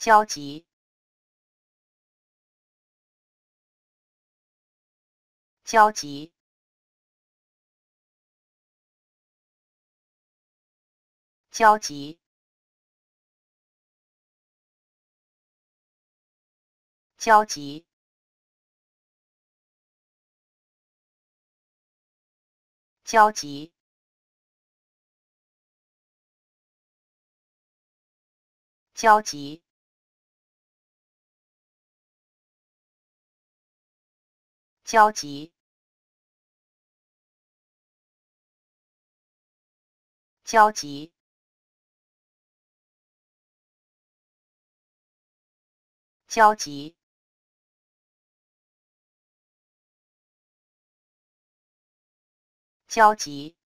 焦急，焦急，焦急，焦急，焦急，焦急。焦急，焦急，焦急，焦急。